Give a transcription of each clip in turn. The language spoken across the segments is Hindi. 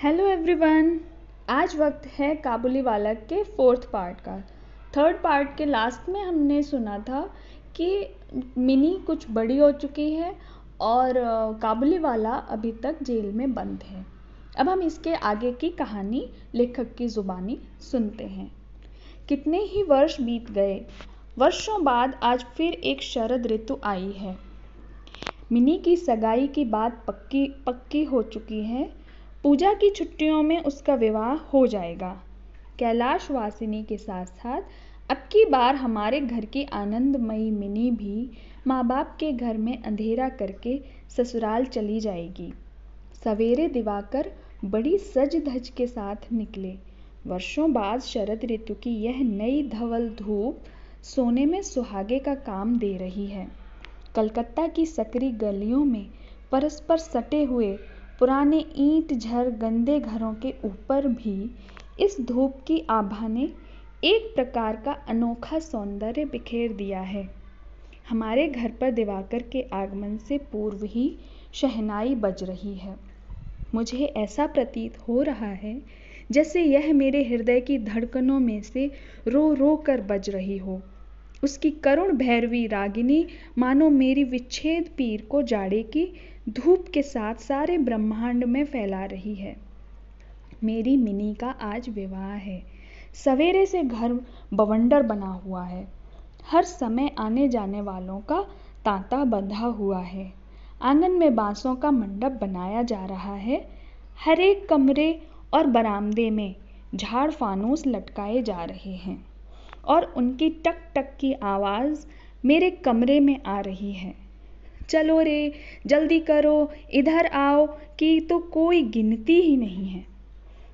हेलो एवरीवन आज वक्त है काबुली वाला के फोर्थ पार्ट का थर्ड पार्ट के लास्ट में हमने सुना था कि मिनी कुछ बड़ी हो चुकी है और काबुली वाला अभी तक जेल में बंद है अब हम इसके आगे की कहानी लेखक की ज़ुबानी सुनते हैं कितने ही वर्ष बीत गए वर्षों बाद आज फिर एक शरद ऋतु आई है मिनी की सगाई की बात पक्की पक्की हो चुकी है पूजा की छुट्टियों में उसका विवाह हो जाएगा कैलाश वासिनी के साथ साथ अब की बार हमारे घर की आनंदमयी मिनी भी माँ बाप के घर में अंधेरा करके ससुराल चली जाएगी सवेरे दिवाकर बड़ी सज धज के साथ निकले वर्षों बाद शरद ऋतु की यह नई धवल धूप सोने में सुहागे का काम दे रही है कलकत्ता की सकरी गलियों में परस्पर सटे हुए पुराने ईंट झर गंदे घरों के ऊपर भी इस धूप की आभा ने एक प्रकार का अनोखा सौंदर्य बिखेर दिया है हमारे घर पर दिवाकर के आगमन से पूर्व ही शहनाई बज रही है मुझे ऐसा प्रतीत हो रहा है जैसे यह मेरे हृदय की धड़कनों में से रो रो कर बज रही हो उसकी करुण भैरवी रागिनी मानो मेरी विच्छेद पीर को जाड़े की धूप के साथ सारे ब्रह्मांड में फैला रही है मेरी मिनी का आज विवाह है सवेरे से घर बवंडर बना हुआ है हर समय आने जाने वालों का तांता बंधा हुआ है आंगन में बांसों का मंडप बनाया जा रहा है हर एक कमरे और बरामदे में झाड़ फानूस लटकाए जा रहे हैं और उनकी टक टक की आवाज़ मेरे कमरे में आ रही है चलो रे जल्दी करो इधर आओ कि तो कोई गिनती ही नहीं है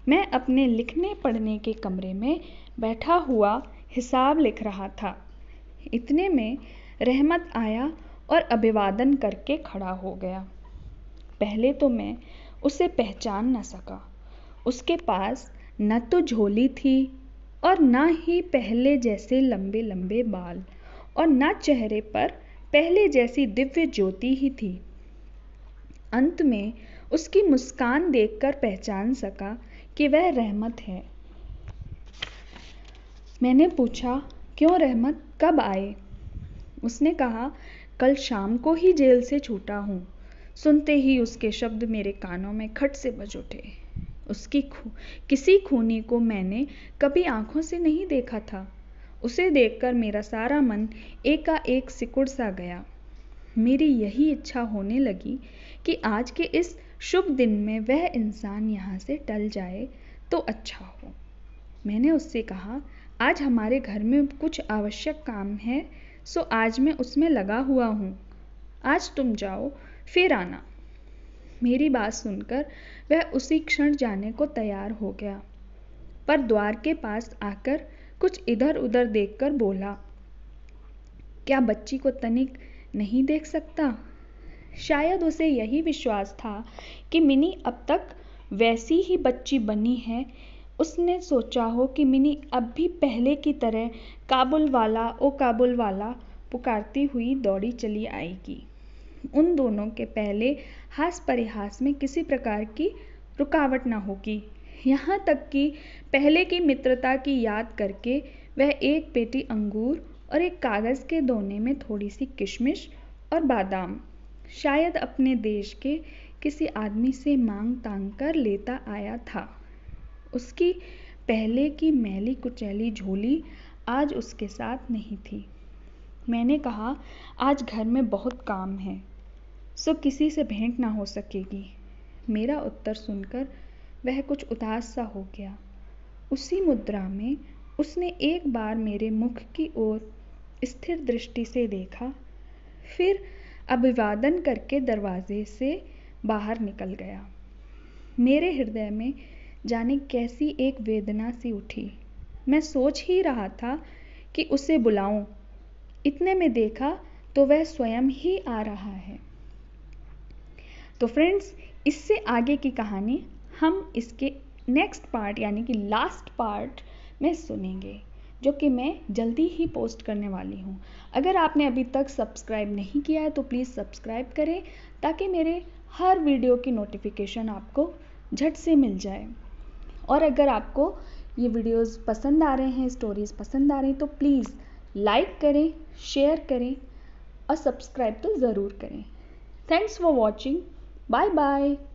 मैं अपने लिखने पढ़ने के कमरे में बैठा हुआ हिसाब लिख रहा था इतने में रहमत आया और अभिवादन करके खड़ा हो गया पहले तो मैं उसे पहचान न सका उसके पास न तो झोली थी और न ही पहले जैसे लंबे लंबे बाल और न चेहरे पर पहले जैसी दिव्य ज्योति ही थी अंत में उसकी मुस्कान देखकर पहचान सका कि वह रहमत है मैंने पूछा क्यों रहमत कब आए उसने कहा कल शाम को ही जेल से छूटा हूँ सुनते ही उसके शब्द मेरे कानों में खट से बज उठे उसकी खू किसी खूनी को मैंने कभी आंखों से नहीं देखा था उसे देखकर मेरा सारा मन एकाएक सिकुड़ सा गया मेरी यही इच्छा होने लगी कि आज के इस शुभ दिन में वह इंसान यहाँ से टल जाए तो अच्छा हो मैंने उससे कहा आज हमारे घर में कुछ आवश्यक काम है सो आज मैं उसमें लगा हुआ हूँ आज तुम जाओ फिर आना मेरी बात सुनकर वह उसी क्षण जाने को तैयार हो गया पर द्वार के पास आकर कुछ इधर उधर देखकर बोला क्या बच्ची को तनिक नहीं देख सकता शायद उसे यही विश्वास था कि मिनी अब तक वैसी ही बच्ची बनी है उसने सोचा हो कि मिनी अब भी पहले की तरह काबुल वाला ओ काबुल वाला पुकारती हुई दौड़ी चली आएगी उन दोनों के पहले हास परिहास में किसी प्रकार की रुकावट ना होगी यहाँ तक कि पहले की मित्रता की याद करके वह एक पेटी अंगूर और एक कागज़ के दोने में थोड़ी सी किशमिश और बादाम शायद अपने देश के किसी आदमी से मांग तांग कर लेता आया था उसकी पहले की मैली कुचैली झोली आज उसके साथ नहीं थी मैंने कहा आज घर में बहुत काम है सो किसी से भेंट ना हो सकेगी मेरा उत्तर सुनकर वह कुछ उदास सा हो गया उसी मुद्रा में उसने एक बार मेरे मुख की ओर स्थिर दृष्टि से देखा फिर अभिवादन करके दरवाजे से बाहर निकल गया मेरे हृदय में जाने कैसी एक वेदना सी उठी मैं सोच ही रहा था कि उसे बुलाऊं इतने में देखा तो वह स्वयं ही आ रहा है तो फ्रेंड्स इससे आगे की कहानी हम इसके नेक्स्ट पार्ट यानी कि लास्ट पार्ट में सुनेंगे जो कि मैं जल्दी ही पोस्ट करने वाली हूँ अगर आपने अभी तक सब्सक्राइब नहीं किया है तो प्लीज़ सब्सक्राइब करें ताकि मेरे हर वीडियो की नोटिफिकेशन आपको झट से मिल जाए और अगर आपको ये वीडियोस पसंद आ रहे हैं स्टोरीज़ पसंद आ रही हैं तो प्लीज़ लाइक करें शेयर करें और सब्सक्राइब तो ज़रूर करें thanks for watching bye bye